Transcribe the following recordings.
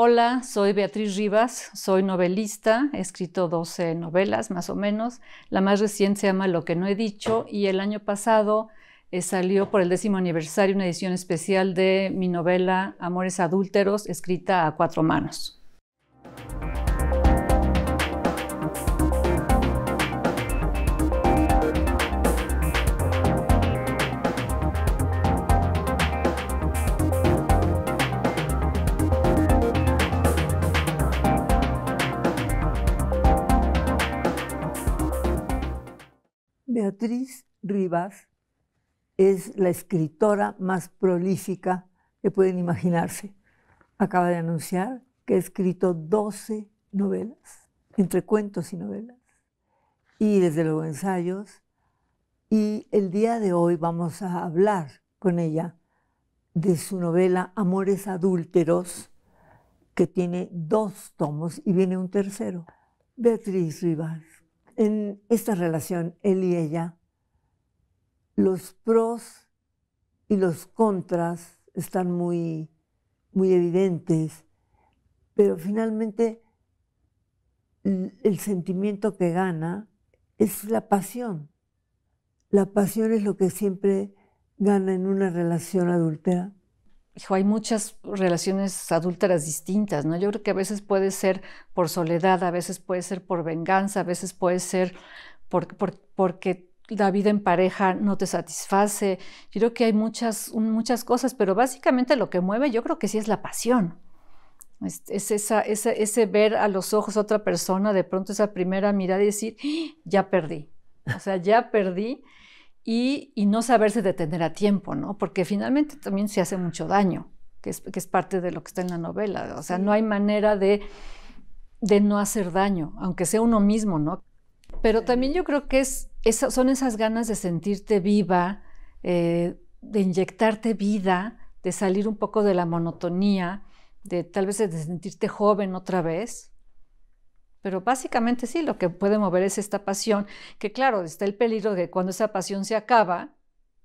Hola, soy Beatriz Rivas, soy novelista, he escrito 12 novelas más o menos. La más reciente se llama Lo que no he dicho y el año pasado eh, salió por el décimo aniversario una edición especial de mi novela Amores Adúlteros, escrita a cuatro manos. Beatriz Rivas es la escritora más prolífica que pueden imaginarse. Acaba de anunciar que ha escrito 12 novelas, entre cuentos y novelas, y desde luego ensayos. Y el día de hoy vamos a hablar con ella de su novela Amores Adúlteros, que tiene dos tomos y viene un tercero. Beatriz Rivas, en esta relación, él y ella, los pros y los contras están muy, muy evidentes, pero finalmente el sentimiento que gana es la pasión. La pasión es lo que siempre gana en una relación adúltera hay muchas relaciones adúlteras distintas, ¿no? Yo creo que a veces puede ser por soledad, a veces puede ser por venganza, a veces puede ser porque la vida en pareja no te satisface. Yo creo que hay muchas, muchas cosas, pero básicamente lo que mueve yo creo que sí es la pasión. Es, esa, ese ver a los ojos a otra persona, de pronto esa primera mirada y decir, ¡Ah! ya perdí. O sea, ya perdí y, no saberse detener a tiempo, ¿no? Porque finalmente también se hace mucho daño, que es, parte de lo que está en la novela. O sea, no hay manera de, no hacer daño, aunque sea uno mismo, ¿no? Pero también yo creo que es, son esas ganas de sentirte viva, eh, de inyectarte vida, de salir un poco de la monotonía, de tal vez de sentirte joven otra vez, pero básicamente sí, lo que puede mover es esta pasión, que claro, está el peligro de cuando esa pasión se acaba,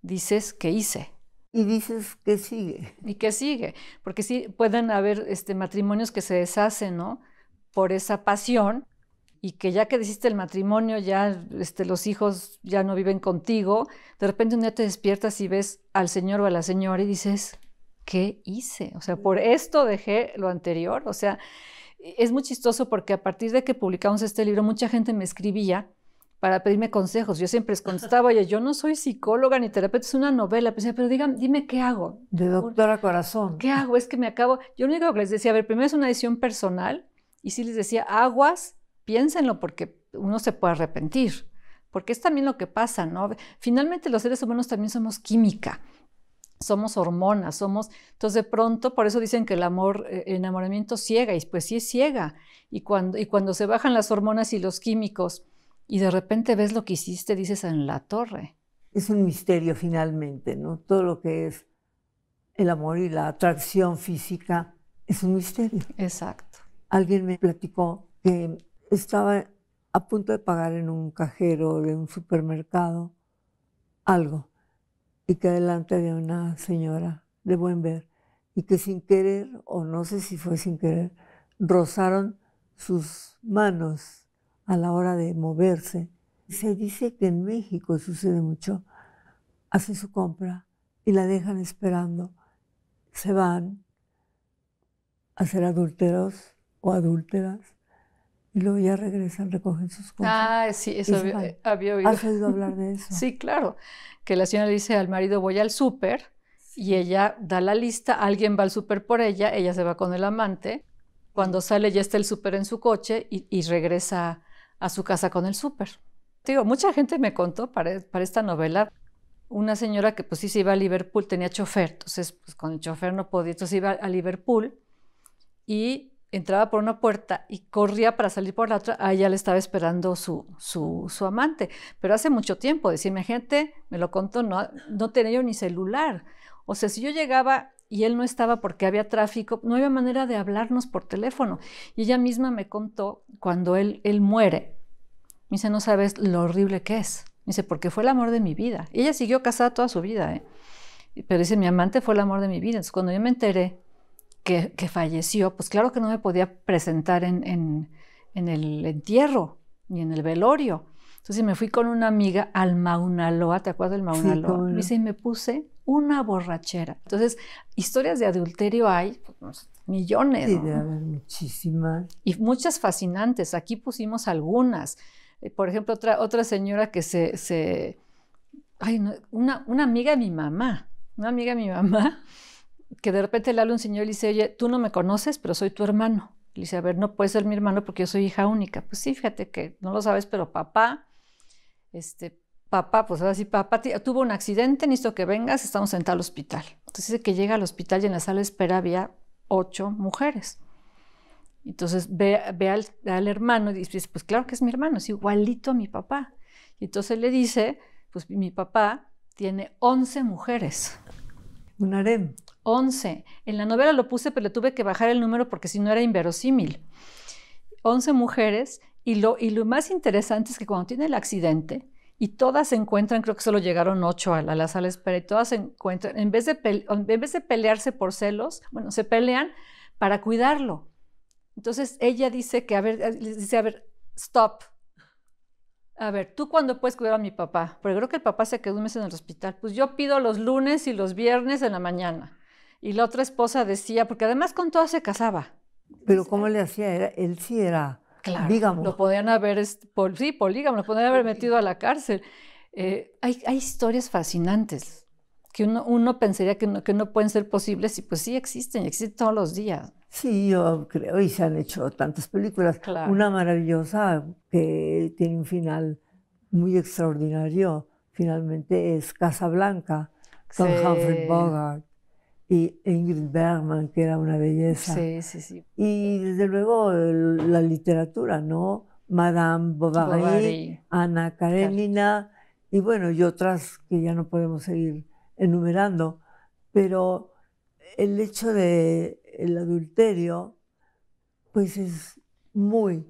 dices, ¿qué hice? Y dices que sigue. Y que sigue, porque sí pueden haber este, matrimonios que se deshacen, ¿no? Por esa pasión y que ya que hiciste el matrimonio, ya este, los hijos ya no viven contigo, de repente un día te despiertas y ves al señor o a la señora y dices, ¿qué hice? O sea, por esto dejé lo anterior, o sea, e-, es muy chistoso porque a partir de que publicamos este libro, mucha gente me escribía para pedirme consejos. Yo siempre les contestaba, oye, yo no soy psicóloga ni terapeuta, es una novela. Pues pero digan, dime qué hago. De doctora corazón. ¿Qué hago? Es que me acabo. Yo lo único que les decía, a ver, primero es una edición personal y sí les decía, aguas, piénsenlo porque uno se puede arrepentir. Porque es también lo que pasa, ¿no? Finalmente los seres humanos también somos química somos hormonas, somos... Entonces de pronto, por eso dicen que el amor, eh, el enamoramiento ciega, y pues sí es ciega. Y cuando, y cuando se bajan las hormonas y los químicos y de repente ves lo que hiciste, dices en la torre. Es un misterio finalmente, ¿no? Todo lo que es el amor y la atracción física es un misterio. Exacto. Alguien me platicó que estaba a punto de pagar en un cajero de un supermercado algo y que delante había una señora de buen ver y que sin querer, o no sé si fue sin querer, rozaron sus manos a la hora de moverse. Se dice que en México sucede mucho. Hacen su compra y la dejan esperando. Se van a ser adúlteros o adúlteras y luego ya regresan, recogen sus cosas. Ah, sí, eso había, había, oído. ¿Has oído hablar de eso? sí, claro. Que la señora le dice al marido, voy al súper, y ella da la lista, alguien va al súper por ella, ella se va con el amante. Cuando sale ya está el súper en su coche y, regresa a su casa con el súper. Digo, mucha gente me contó para, para esta novela, una señora que pues sí se iba a Liverpool, tenía chofer, entonces pues, con el chofer no podía, entonces iba a Liverpool y entraba por una puerta y corría para salir por la otra, ahí ya le estaba esperando su, su, su amante. Pero hace mucho tiempo, decime gente, me lo contó, no, no tenía yo ni celular. O sea, si yo llegaba y él no estaba porque había tráfico, no había manera de hablarnos por teléfono. Y ella misma me contó cuando él, él muere. Me dice, no sabes lo horrible que es. Me dice, porque fue el amor de mi vida. ella siguió casada toda su vida, ¿eh? Pero dice, mi amante fue el amor de mi vida. Entonces, cuando yo me enteré que, falleció, pues claro que no me podía presentar en, en, el entierro ni en el velorio. Entonces me fui con una amiga al Maunaloa, ¿te acuerdas del Maunaloa? me dice, y me puse una borrachera. Entonces, historias de adulterio hay pues, millones. Sí, haber muchísimas. Y muchas fascinantes. Aquí pusimos algunas. Eh, por ejemplo, otra, otra señora que se... Ay, una, una amiga de mi mamá, una amiga de mi mamá, que de repente le habla un señor y dice, oye, tú no me conoces, pero soy tu hermano. Le dice, a ver, no puedes ser mi hermano porque yo soy hija única. Pues sí, fíjate que no lo sabes, pero papá, este, papá, pues ahora sí, papá tuvo un accidente, necesito que vengas, estamos en al hospital. Entonces dice que llega al hospital y en la sala de espera había ocho mujeres. Entonces ve, al, al, hermano y dice, pues claro que es mi hermano, es igualito a mi papá. Y entonces le dice, pues mi papá tiene once mujeres. Un harem. 11. En la novela lo puse, pero tuve que bajar el número porque si no era inverosímil. Once mujeres y lo, y lo más interesante es que cuando tiene el accidente y todas se encuentran, creo que solo llegaron ocho a la, sala de espera y todas se encuentran, en vez, de en vez de pelearse por celos, bueno, se pelean para cuidarlo. Entonces ella dice que, a ver, eh, dice, a ver, stop, a ver, ¿tú cuándo puedes cuidar a mi papá? Porque creo que el papá se quedó un mes en el hospital. Pues yo pido los lunes y los viernes en la mañana. Y la otra esposa decía, porque además con todas se casaba. Pero ¿cómo le hacía? él sí era claro, polígamo. Lo podían haber, sí, polígamo, lo podían haber metido a la cárcel. Eh, hay, hay historias fascinantes que uno, uno pensaría que no, que no pueden ser posibles, y pues sí existen, existen todos los días. Sí, yo creo, y se han hecho tantas películas. Una maravillosa que tiene un final muy extraordinario, finalmente es Casa Blanca, con Humphrey Bogart y Ingrid Bergman, que era una belleza. Sí, sí, sí. Y desde luego la literatura, ¿no? Madame Bovary, Anna Ana Karenina, y bueno, y otras que ya no podemos seguir enumerando, pero el hecho del el adulterio, pues es muy,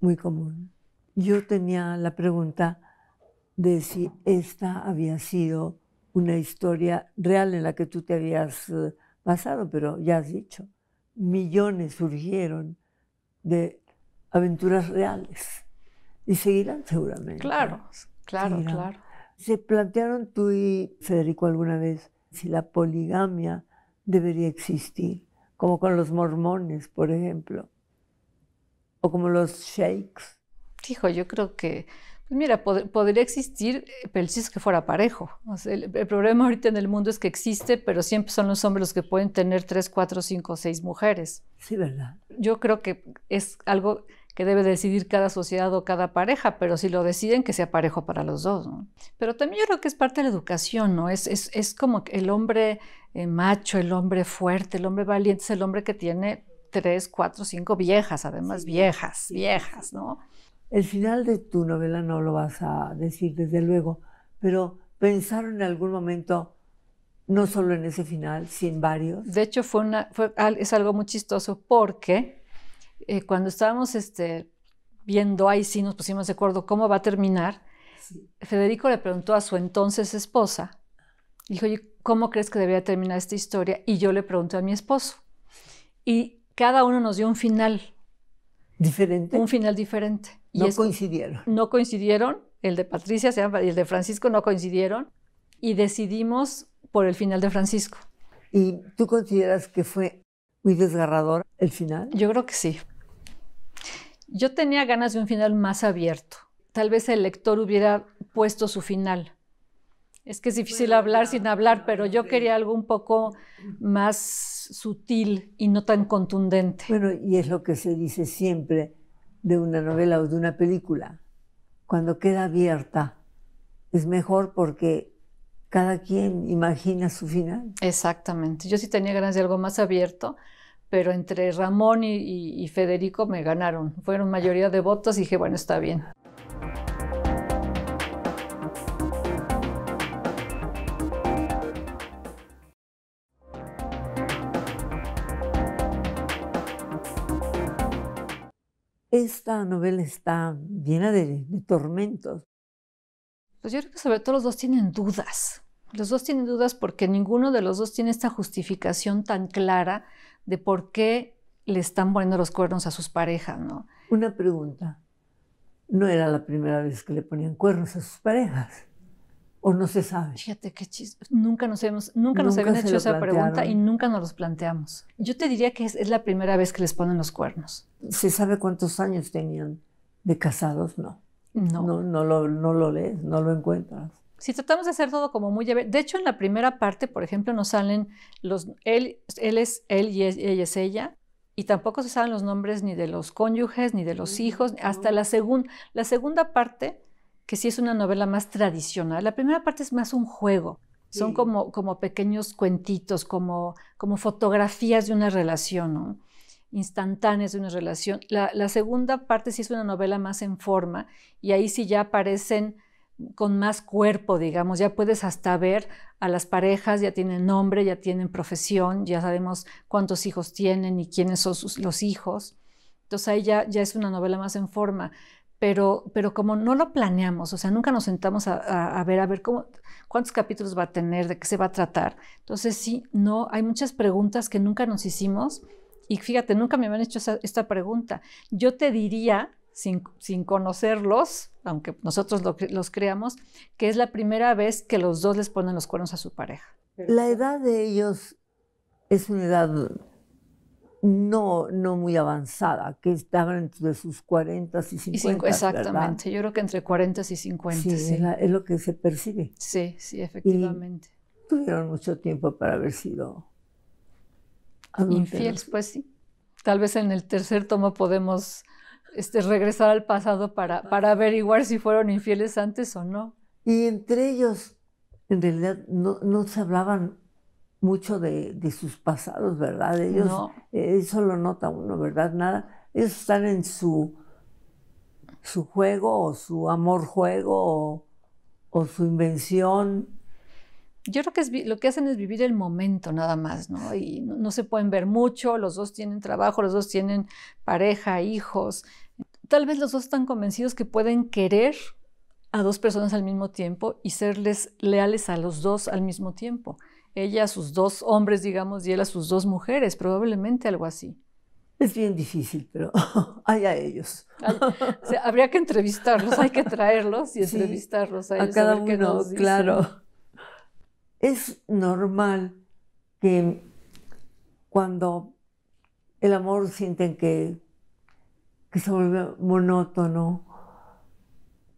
muy común. Yo tenía la pregunta de si esta había sido una historia real en la que tú te habías eh, basado, pero ya has dicho, millones surgieron de aventuras reales y seguirán seguramente. Claro, claro, claro. ¿Se plantearon tú y Federico alguna vez si la poligamia debería existir, como con los mormones, por ejemplo, o como los sheiks? Hijo, yo creo que, pues mira, podría existir, eh, pero si es que fuera parejo. el, el, problema ahorita en el mundo es que existe, pero siempre son los hombres los que pueden tener tres, cuatro, cinco, seis mujeres. Sí, ¿verdad? Yo creo que es algo que debe decidir cada sociedad o cada pareja, pero si lo deciden, que sea parejo para los dos. Pero también yo creo que es parte de la educación, ¿no? Es, es, es como el hombre eh, macho, el hombre fuerte, el hombre valiente, es el hombre que tiene tres, cuatro, cinco viejas, además viejas, viejas, ¿no? El final de tu novela no lo vas a decir, desde luego, pero pensaron en algún momento no solo en ese final, sino varios. De hecho, fue una, es algo muy chistoso porque eh, cuando estábamos este, viendo ahí sí nos pusimos de acuerdo cómo va a terminar, Federico le preguntó a su entonces esposa, dijo, oye, ¿cómo crees que debería terminar esta historia? Y yo le pregunté a mi esposo. Y cada uno nos dio un final. ¿Diferente? Un final diferente. No y es, coincidieron. No coincidieron, el de Patricia y el de Francisco no coincidieron, y decidimos por el final de Francisco. ¿Y tú consideras que fue muy desgarrador? el final? Yo creo que sí. Yo tenía ganas de un final más abierto. Tal vez el lector hubiera puesto su final. Es que es difícil hablar sin hablar, pero yo quería algo un poco más sutil y no tan contundente. Bueno, y es lo que se dice siempre de una novela o de una película. Cuando queda abierta, es mejor porque cada quien imagina su final. Exactamente. Yo sí tenía ganas de algo más abierto pero entre Ramón y, Federico me ganaron. Fueron mayoría de votos y dije, bueno, está bien. esta novela está llena de, de, tormentos. Pues yo creo que sobre todo los dos tienen dudas. Los dos tienen dudas porque ninguno de los dos tiene esta justificación tan clara de por qué le están poniendo los cuernos a sus parejas, ¿no? Una pregunta. No era la primera vez que le ponían cuernos a sus parejas. ¿O no se sabe? Fíjate qué chiste. Nunca nos, hemos, nunca, nos habían hecho esa pregunta y nunca nos los planteamos. Yo te diría que es, la primera vez que les ponen los cuernos. ¿Se sabe cuántos años tenían de casados? No. No. No, no, no lo lees, no lo encuentras si tratamos de hacer todo como muy de hecho en la primera parte, por ejemplo, nos salen los, él, él es él y ella es ella, y tampoco se saben los nombres ni de los cónyuges, ni de los hijos, hasta la, segunda parte, que sí es una novela más tradicional, la primera parte es más un juego, son como, como pequeños cuentitos, como, como fotografías de una relación, ¿no? instantáneas de una relación. La, la segunda parte sí es una novela más en forma, y ahí sí ya aparecen con más cuerpo, digamos, ya puedes hasta ver a las parejas, ya tienen nombre, ya tienen profesión, ya sabemos cuántos hijos tienen y quiénes son los hijos. Entonces ahí ya, ya, es una novela más en forma, pero, pero como no lo planeamos, o sea, nunca nos sentamos a, ver, a ver cómo, cuántos capítulos va a tener, de qué se va a tratar. Entonces sí, no, hay muchas preguntas que nunca nos hicimos y fíjate, nunca me habían hecho esta pregunta. Yo te diría sin, conocerlos, aunque nosotros los creamos, que es la primera vez que los dos les ponen los cuernos a su pareja. La edad de ellos es una edad no, no muy avanzada, que estaban entre sus 40 y 50. exactamente, yo creo que entre 40 y 50. Sí, Es, lo que se percibe. Sí, sí, efectivamente. tuvieron mucho tiempo para haber sido infieles, pues sí. Tal vez en el tercer tomo podemos este, regresar al pasado para, para averiguar si fueron infieles antes o no. Y entre ellos, en realidad, no, se hablaban mucho de, sus pasados, ¿verdad? Ellos, eh, eso lo nota uno, ¿verdad? Nada. Ellos están en su, su juego o su amor juego o, su invención. Yo creo que es, lo que hacen es vivir el momento nada más, ¿no? Y no, se pueden ver mucho, los dos tienen trabajo, los dos tienen pareja, hijos, tal vez los dos están convencidos que pueden querer a dos personas al mismo tiempo y serles leales a los dos al mismo tiempo. Ella a sus dos hombres, digamos, y él a sus dos mujeres, probablemente algo así. Es bien difícil, pero hay a ellos. habría que entrevistarlos, hay que traerlos y entrevistarlos a, cada uno, claro. Es normal que cuando el amor sienten que que se vuelve monótono,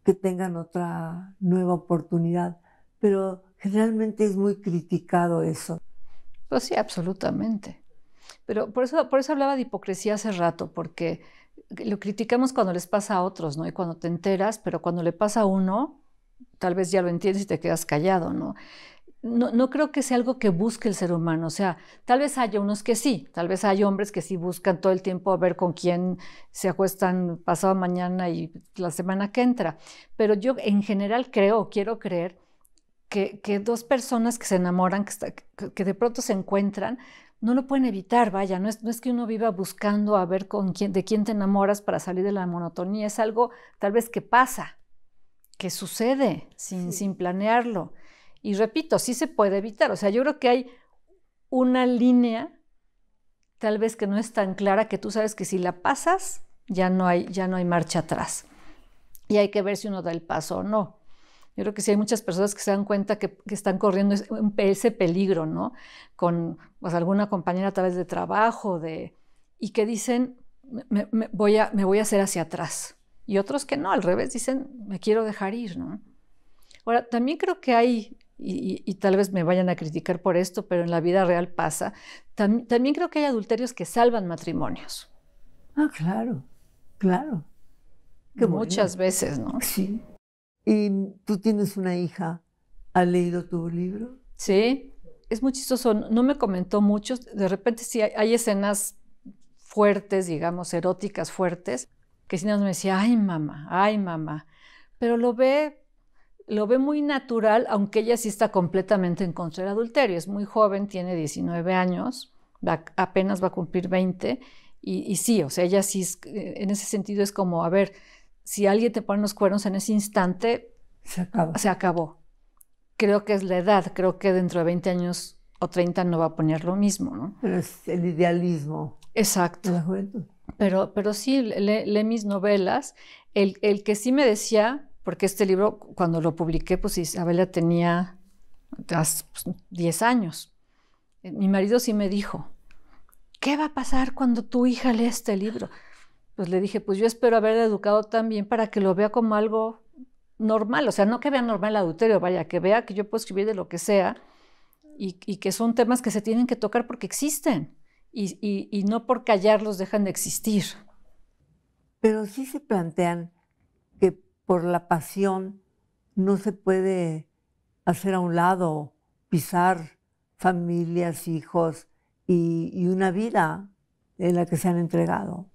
que tengan otra nueva oportunidad. Pero generalmente es muy criticado eso. Pues sí, absolutamente. Pero por eso, por eso hablaba de hipocresía hace rato, porque lo criticamos cuando les pasa a otros, ¿no? Y cuando te enteras, pero cuando le pasa a uno, tal vez ya lo entiendes y te quedas callado, ¿no? no, creo que sea algo que busque el ser humano. O sea, tal vez haya unos que sí, tal vez hay hombres que sí buscan todo el tiempo a ver con quién se acuestan pasado mañana y la semana que entra. Pero yo en general creo, quiero creer, que, dos personas que se enamoran, que, de pronto se encuentran, no lo pueden evitar, vaya, no es, que uno viva buscando a ver con quién, de quién te enamoras para salir de la monotonía, es algo tal vez que pasa, que sucede sin, sin planearlo. Y repito, sí se puede evitar. O sea, yo creo que hay una línea, tal vez que no es tan clara, que tú sabes que si la pasas, ya no hay, ya no hay marcha atrás. Y hay que ver si uno da el paso o no. Yo creo que sí hay muchas personas que se dan cuenta que, están corriendo ese peligro, ¿no? Con pues, alguna compañera a través de trabajo, de, y que dicen, voy a, me voy a hacer hacia atrás. Y otros que no, al revés, dicen, me quiero dejar ir, ¿no? Ahora, también creo que hay y, tal vez me vayan a criticar por esto, pero en la vida real pasa. también creo que hay adulterios que salvan matrimonios. Ah, claro, claro. Muchas veces, ¿no? Sí. ¿Y tú tienes una hija? ¿Ha leído tu libro? Sí. Es muy chistoso. No me comentó mucho. De repente sí hay, hay escenas fuertes, digamos, eróticas fuertes, que si no me decía, ay mamá, ay mamá. Pero lo ve lo ve muy natural, aunque ella sí está completamente en contra del adulterio. Es muy joven, tiene 19 años, apenas va a cumplir 20, y, sí, o sea, ella sí, eh, en ese sentido es como, a ver, si alguien te pone los cuernos en ese instante, se acabó. Creo que es la edad, creo que dentro de 20 años o 30 no va a poner lo mismo, ¿no? Pero es el idealismo. Exacto. Pero, pero sí, lee, mis novelas. El, el que sí me decía, porque este libro cuando lo publiqué, pues Isabela tenía 10 pues, años. Eh, mi marido sí me dijo, ¿qué va a pasar cuando tu hija lea este libro? Pues le dije, pues yo espero haberla educado también para que lo vea como algo normal, o sea, no que vea normal el adulterio, vaya, que vea que yo puedo escribir de lo que sea y, que son temas que se tienen que tocar porque existen y, y no por callarlos dejan de existir. Pero sí se plantean por la pasión no se puede hacer a un lado, pisar familias, hijos y, una vida en la que se han entregado.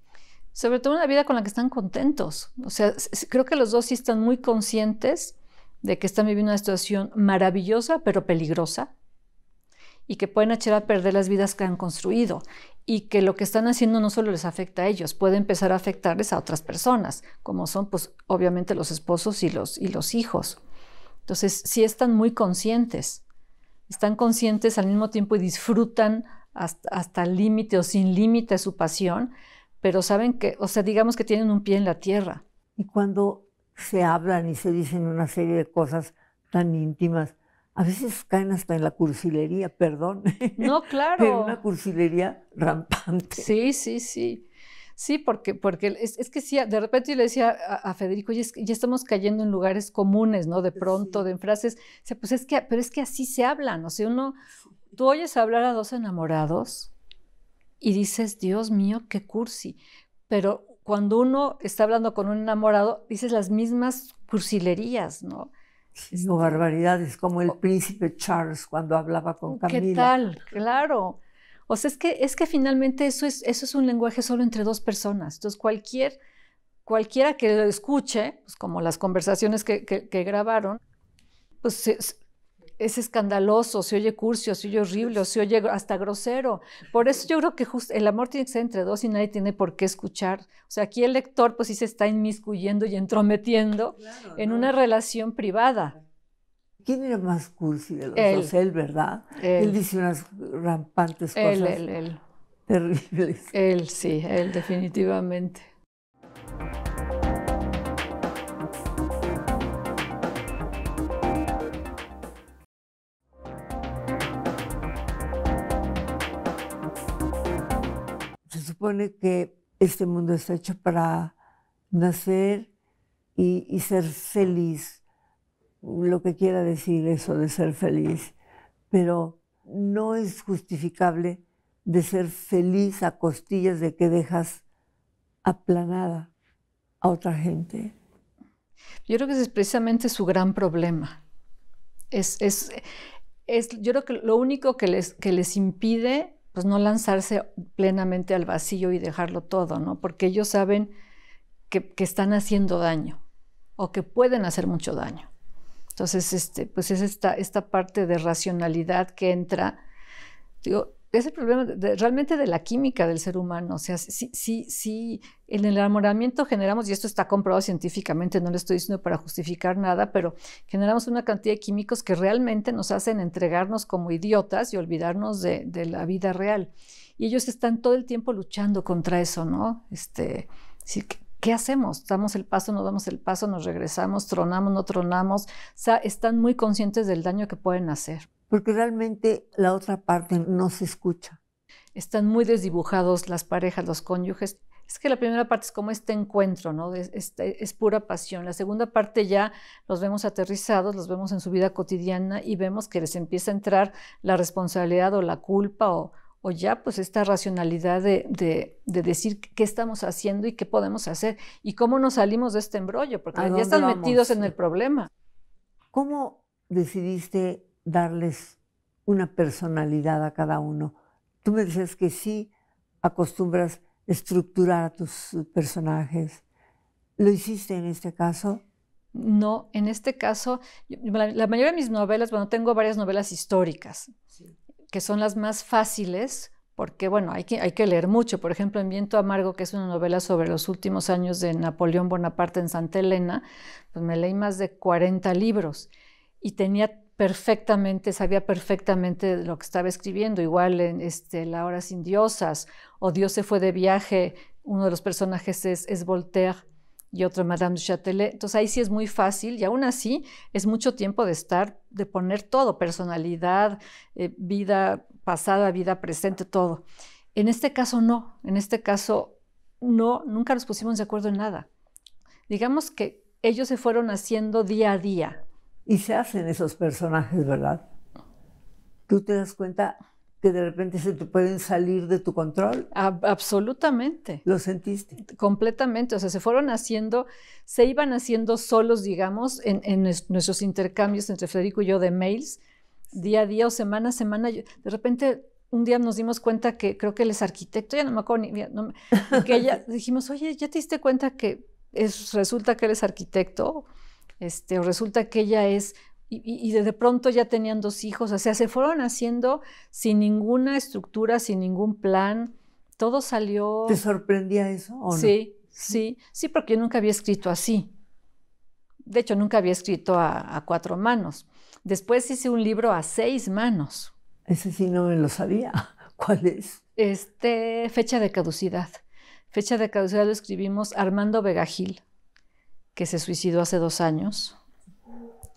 Sobre todo una vida con la que están contentos. O sea, creo que los dos sí están muy conscientes de que están viviendo una situación maravillosa pero peligrosa y que pueden echar a perder las vidas que han construido y que lo que están haciendo no solo les afecta a ellos, puede empezar a afectarles a otras personas, como son pues obviamente los esposos y los, y los hijos. Entonces, sí están muy conscientes, están conscientes al mismo tiempo y disfrutan hasta, hasta el límite o sin límite su pasión, pero saben que, o sea, digamos que tienen un pie en la tierra. Y cuando se hablan y se dicen una serie de cosas tan íntimas, a veces caen hasta en la cursilería, perdón. No, claro. en una cursilería rampante. Sí, sí, sí. Sí, porque, porque es, que sí, de repente yo le decía a, Federico, ya, ya, estamos cayendo en lugares comunes, ¿no? De pronto, de frases. O pues es que, pero es que así se hablan. O sea, uno, tú oyes hablar a dos enamorados y dices, Dios mío, qué cursi. Pero cuando uno está hablando con un enamorado, dices las mismas cursilerías, ¿no? no barbaridades, como el príncipe Charles cuando hablaba con Camila. ¿Qué tal? Claro. O sea, es que, es que finalmente eso es, eso es un lenguaje solo entre dos personas. Entonces, cualquier, cualquiera que lo escuche, pues, como las conversaciones que, que grabaron, pues es escandaloso, se oye curcio, se oye horrible, o se oye hasta grosero. Por eso yo creo que el amor tiene que ser entre dos y nadie tiene por qué escuchar. O sea, aquí el lector pues sí se está inmiscuyendo y entrometiendo en una relación privada. ¿Quién era más cursi de los dos? Él, ¿verdad? Él, él dice unas rampantes cosas él, él, él. terribles. Él, sí, él definitivamente. supone que este mundo está hecho para nacer y, ser feliz, lo que quiera decir eso de ser feliz, pero no es justificable de ser feliz a costillas de que dejas aplanada a otra gente. Yo creo que ese es precisamente su gran problema. Es, es, es, yo creo que lo único que les, que les impide pues no lanzarse plenamente al vacío y dejarlo todo, ¿no? Porque ellos saben que, están haciendo daño o que pueden hacer mucho daño. Entonces, este, pues es esta, esta parte de racionalidad que entra. Digo, es el problema realmente de la química del ser humano. O sea, sí, sí, en el enamoramiento generamos, y esto está comprobado científicamente, no le estoy diciendo para justificar nada, pero generamos una cantidad de químicos que realmente nos hacen entregarnos como idiotas y olvidarnos de, la vida real. Y ellos están todo el tiempo luchando contra eso, ¿no? Este, ¿qué hacemos? ¿Damos el paso, no damos el paso, nos regresamos, tronamos, no tronamos? O sea, están muy conscientes del daño que pueden hacer porque realmente la otra parte no se escucha. Están muy desdibujados las parejas, los cónyuges. Es que la primera parte es como este encuentro, ¿no? Este, es, pura pasión. La segunda parte ya los vemos aterrizados, los vemos en su vida cotidiana y vemos que les empieza a entrar la responsabilidad o la culpa o, ya pues esta racionalidad de, decir qué estamos haciendo y qué podemos hacer y cómo nos salimos de este embrollo, porque ya están metidos en el problema. ¿Cómo decidiste darles una personalidad a cada uno. Tú me decías que sí acostumbras estructurar a tus personajes. ¿Lo hiciste en este caso? No, en este caso, la, mayoría de mis novelas, bueno, tengo varias novelas históricas, que son las más fáciles, porque bueno, hay que, hay que leer mucho. Por ejemplo, en Viento Amargo, que es una novela sobre los últimos años de Napoleón Bonaparte en Santa Elena, pues me leí más de 40 libros y tenía perfectamente, sabía perfectamente lo que estaba escribiendo, igual en este, La hora sin diosas o Dios se fue de viaje, uno de los personajes es, es Voltaire y otro Madame du Châtelet. Entonces ahí sí es muy fácil y aún así es mucho tiempo de estar, de poner todo, personalidad, eh, vida pasada, vida presente, todo. En este caso no, en este caso no, nunca nos pusimos de acuerdo en nada. Digamos que ellos se fueron haciendo día a día, y se hacen esos personajes, ¿verdad? Tú te das cuenta que de repente se te pueden salir de tu control. absolutamente. ¿Lo sentiste? Completamente. O sea, se fueron haciendo, se iban haciendo solos, digamos, en, nuestros intercambios entre Federico y yo de mails, día a día o semana a semana. de repente, un día nos dimos cuenta que creo que él es arquitecto, ya no me acuerdo ni. que ella, dijimos, oye, ¿ya te diste cuenta que resulta que él es arquitecto? Este, resulta que ella es y, de pronto ya tenían dos hijos, o sea, se fueron haciendo sin ninguna estructura, sin ningún plan, todo salió... ¿Te sorprendía eso o no? Sí, sí, sí, porque yo nunca había escrito así. De hecho, nunca había escrito a, cuatro manos. Después hice un libro a seis manos. Ese sí no me lo sabía. ¿Cuál es? Este, fecha de caducidad. Fecha de caducidad lo escribimos Armando Vegajil que se suicidó hace dos años,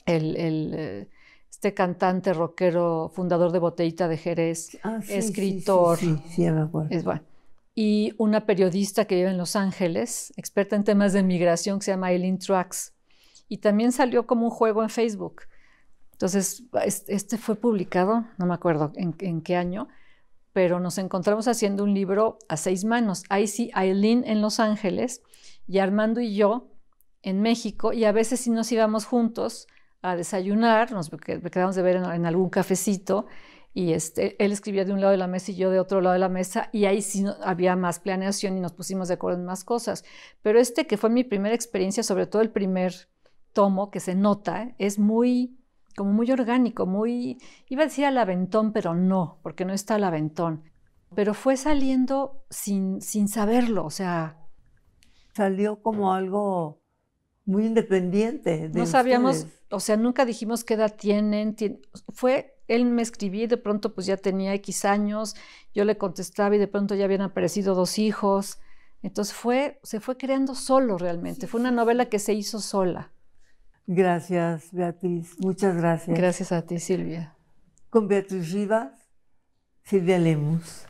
el, el, eh, este cantante rockero, fundador de Botellita de Jerez, ah, escritor. Es, bueno, y una periodista que vive en Los Ángeles, experta en temas de migración, que se llama Eileen Truax. Y también salió como un juego en Facebook. Entonces, este fue publicado, no me acuerdo en, en qué año, pero nos encontramos haciendo un libro a seis manos. Ahí sí, Aileen en Los Ángeles y Armando y yo en México y a veces si nos íbamos juntos a desayunar, nos quedábamos de ver en, algún cafecito y este, él escribía de un lado de la mesa y yo de otro lado de la mesa, y ahí sí había más planeación y nos pusimos de acuerdo en más cosas. Pero este que fue mi primera experiencia, sobre todo el primer tomo que se nota, es muy, como muy orgánico, muy, iba a decir al aventón, pero no, porque no está al aventón. Pero fue saliendo sin, sin saberlo, o sea... Salió como algo muy independiente. no sabíamos, o sea, nunca dijimos qué edad tienen. fue, él me escribí de pronto pues ya tenía X años, yo le contestaba y de pronto ya habían aparecido dos hijos. Entonces fue, se fue creando solo realmente, fue una novela que se hizo sola. Gracias, Beatriz, muchas gracias. Gracias a ti, Silvia. Con Beatriz Rivas, Silvia Lemus.